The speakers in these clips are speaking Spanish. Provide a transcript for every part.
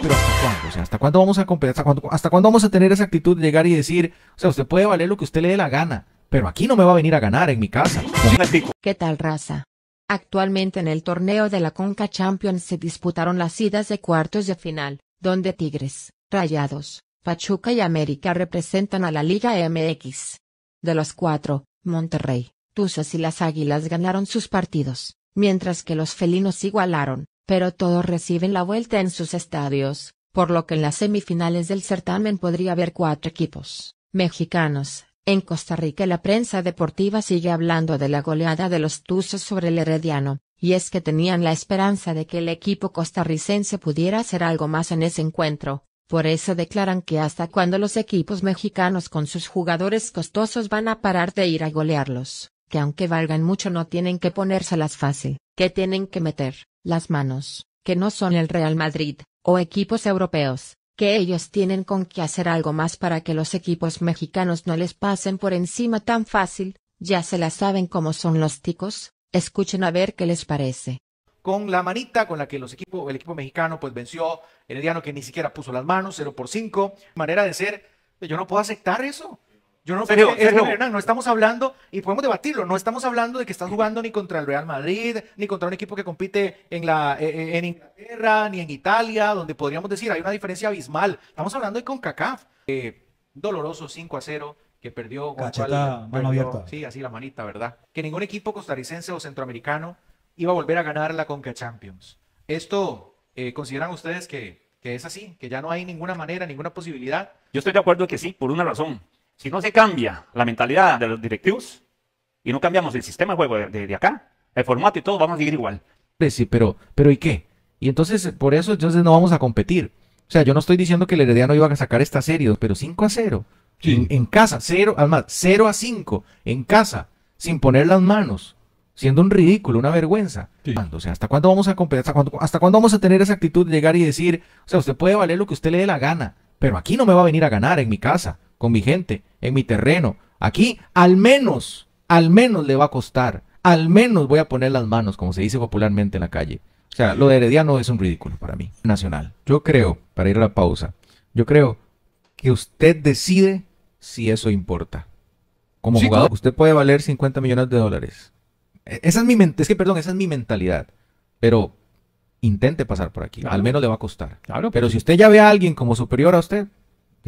pero ¿hasta cuándo? ¿hasta cuándo vamos a hasta cuándo vamos a tener esa actitud de llegar y decir, o sea, usted puede valer lo que usted le dé la gana, pero aquí no me va a venir a ganar en mi casa? ¿Qué tal raza? Actualmente en el torneo de la Conca Champions se disputaron las idas de cuartos de final, donde Tigres, Rayados, Pachuca y América representan a la Liga MX. De los cuatro, Monterrey, Tuzos y las Águilas ganaron sus partidos, mientras que los felinos igualaron, pero todos reciben la vuelta en sus estadios, por lo que en las semifinales del certamen podría haber cuatro equipos mexicanos. En Costa Rica la prensa deportiva sigue hablando de la goleada de los Tuzos sobre el Herediano, y es que tenían la esperanza de que el equipo costarricense pudiera hacer algo más en ese encuentro, por eso declaran que hasta cuando los equipos mexicanos con sus jugadores costosos van a parar de ir a golearlos, que aunque valgan mucho no tienen que ponérselas fácil, que tienen que meter las manos, que no son el Real Madrid, o equipos europeos, que ellos tienen con que hacer algo más para que los equipos mexicanos no les pasen por encima tan fácil, ya se la saben cómo son los ticos, escuchen a ver qué les parece. Con la manita con la que los equipos, el equipo mexicano pues venció, Herediano que ni siquiera puso las manos, 0 por 5, manera de ser, yo no puedo aceptar eso. Yo no, no estamos hablando, y podemos debatirlo, no estamos hablando de que está jugando ni contra el Real Madrid, ni contra un equipo que compite en, la, e, e, en Inglaterra, ni en Italia, donde podríamos decir hay una diferencia abismal. Estamos hablando de CONCACAF. Eh, doloroso 5 a 0 que perdió. Cacheta, mano abierta. Sí, así la manita, ¿verdad? Que ningún equipo costarricense o centroamericano iba a volver a ganar la CONCA Champions. ¿Esto eh, consideran ustedes que es así? ¿Que ya no hay ninguna manera, ninguna posibilidad? Yo estoy de acuerdo que sí, por una razón si no se cambia la mentalidad de los directivos y no cambiamos el sistema de juego de, acá, el formato y todo, vamos a seguir igual. Pues sí, pero, pero ¿y qué? Y entonces, por eso, entonces no vamos a competir. O sea, yo no estoy diciendo que el Herediano iba a sacar esta serie, pero 5 a 0. En, casa, 0, además, 0 a 5, en casa, sin poner las manos, siendo un ridículo, una vergüenza. O sea, ¿hasta cuándo vamos a competir? ¿Hasta cuándo, ¿Hasta cuándo vamos a tener esa actitud de llegar y decir, o sea, usted puede valer lo que usted le dé la gana, pero aquí no me va a venir a ganar en mi casa? con mi gente, en mi terreno. Aquí al menos, al menos le va a costar. Al menos voy a poner las manos, como se dice popularmente en la calle. O sea, lo de Herediano es un ridículo para mí. Nacional. Yo creo, para ir a la pausa, yo creo que usted decide si eso importa. Como jugador, usted puede valer 50 millones de dólares. E, esa es mi perdón, esa es mi mentalidad. Pero intente pasar por aquí. Al menos le va a costar. pero pues si usted ya ve a alguien como superior a usted,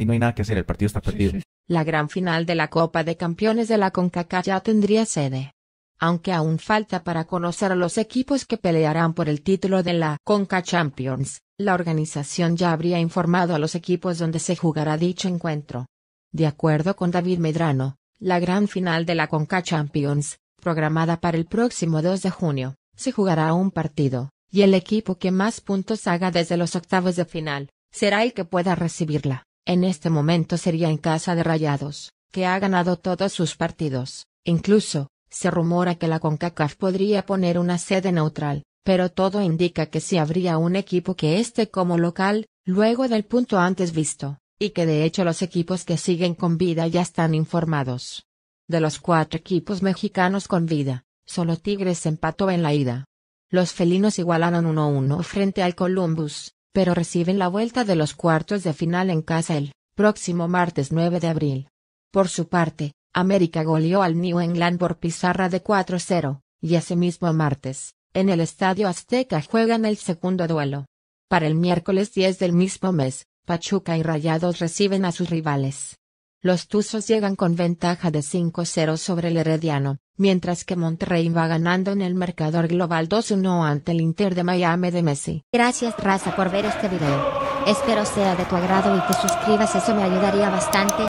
y no hay nada que hacer, el partido está perdido. La gran final de la Copa de Campeones de la CONCACAF ya tendría sede. Aunque aún falta para conocer a los equipos que pelearán por el título de la CONCA Champions, la organización ya habría informado a los equipos donde se jugará dicho encuentro. De acuerdo con David Medrano, la gran final de la CONCA Champions, programada para el próximo 2 de junio, se jugará un partido, y el equipo que más puntos haga desde los octavos de final, será el que pueda recibirla en este momento sería en casa de Rayados, que ha ganado todos sus partidos. Incluso, se rumora que la CONCACAF podría poner una sede neutral, pero todo indica que si habría un equipo que esté como local, luego del punto antes visto, y que de hecho los equipos que siguen con vida ya están informados. De los cuatro equipos mexicanos con vida, solo Tigres empató en la ida. Los felinos igualaron 1-1 frente al Columbus, pero reciben la vuelta de los cuartos de final en casa el próximo martes 9 de abril. Por su parte, América goleó al New England por pizarra de 4-0, y ese mismo martes, en el Estadio Azteca juegan el segundo duelo. Para el miércoles 10 del mismo mes, Pachuca y Rayados reciben a sus rivales. Los Tuzos llegan con ventaja de 5-0 sobre el Herediano, mientras que Monterrey va ganando en el Mercador global 2-1 ante el Inter de Miami de Messi. Gracias raza por ver este video. Espero sea de tu agrado y te suscribas, eso me ayudaría bastante.